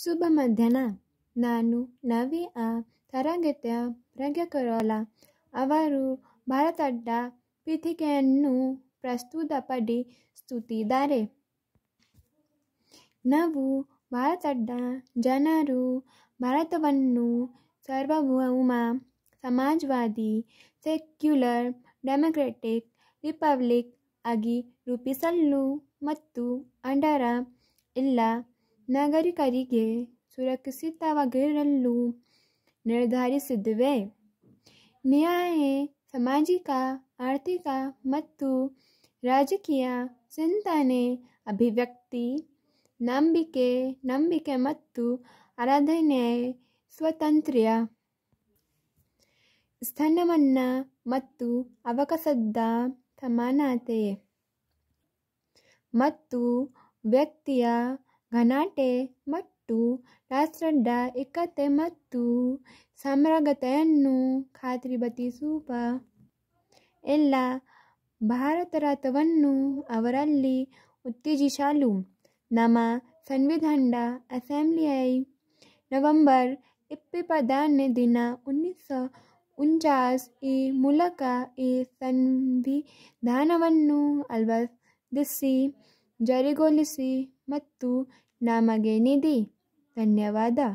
ಶುಭ ಮಧ್ಯಾಹ್ನ ನಾನು ನವಿ ಆ ತರಗತಿಯ ಪ್ರಜ್ಞಾ ಕರೋಲ ಅವರು ಪೀಠಿಕೆಯನ್ನು ಪ್ರಸ್ತುತ ಪಡಿ ಸ್ತುತಿದ್ದಾರೆ ನಾವು ಭಾರತಡ್ಡ ಜನರು ಭಾರತವನ್ನು ಸಾರ್ವಭೌಮ ಸಮಾಜವಾದಿ ಸೆಕ್ಯುಲರ್ ಡೆಮೊಕ್ರೆಟಿಕ್ ರಿಪಬ್ಲಿಕ್ ಆಗಿ ರೂಪಿಸಲು ಮತ್ತು ಅಂಡರ ಇಲ್ಲ ನಾಗರಿಕರಿಗೆ ಸುರಕ್ಷಿತವಾಗಿರಲು ನಿರ್ಧರಿಸಿದ್ದೇವೆ ನ್ಯಾಯ ಸಾಮಾಜಿಕ ಆರ್ಥಿಕ ಮತ್ತು ರಾಜಕೀಯ ಚಿಂತನೆ ಅಭಿವ್ಯಕ್ತಿ ನಂಬಿಕೆ ನಂಬಿಕೆ ಮತ್ತು ಆರಾಧನೆ ಸ್ವಾತಂತ್ರ್ಯ ಸ್ಥಾನಮಾನ ಮತ್ತು ಅವಕಾಶದ ಸಮಾನತೆ ಮತ್ತು ವ್ಯಕ್ತಿಯ ಗಣಾಟೆ ಮತ್ತು ರಾಷ್ಟ್ರದ ಏಕತೆ ಮತ್ತು ಖಾತ್ರಿ ಖಾತ್ರಿಪಡಿಸುವ ಎಲ್ಲ ಭಾರತ ರಥವನ್ನು ಅವರಲ್ಲಿ ಉತ್ತೇಜಿಸಲು ನಮ್ಮ ಸಂವಿಧಾನದ ಅಸೆಂಬ್ಲಿಯೈ ನವೆಂಬರ್ ಇಪ್ಪತ್ತನೇ ದಿನ ಉನ್ನಿಸ ಉಂಚಾಸ್ ಈ ಮೂಲಕ ಈ ಸಂವಿಧಾನವನ್ನು ದಿಸಿ ಜಾರಿಗೊಳಿಸಿ ಮತ್ತು ನಮಗೆ ನಿಧಿ ಧನ್ಯವಾದ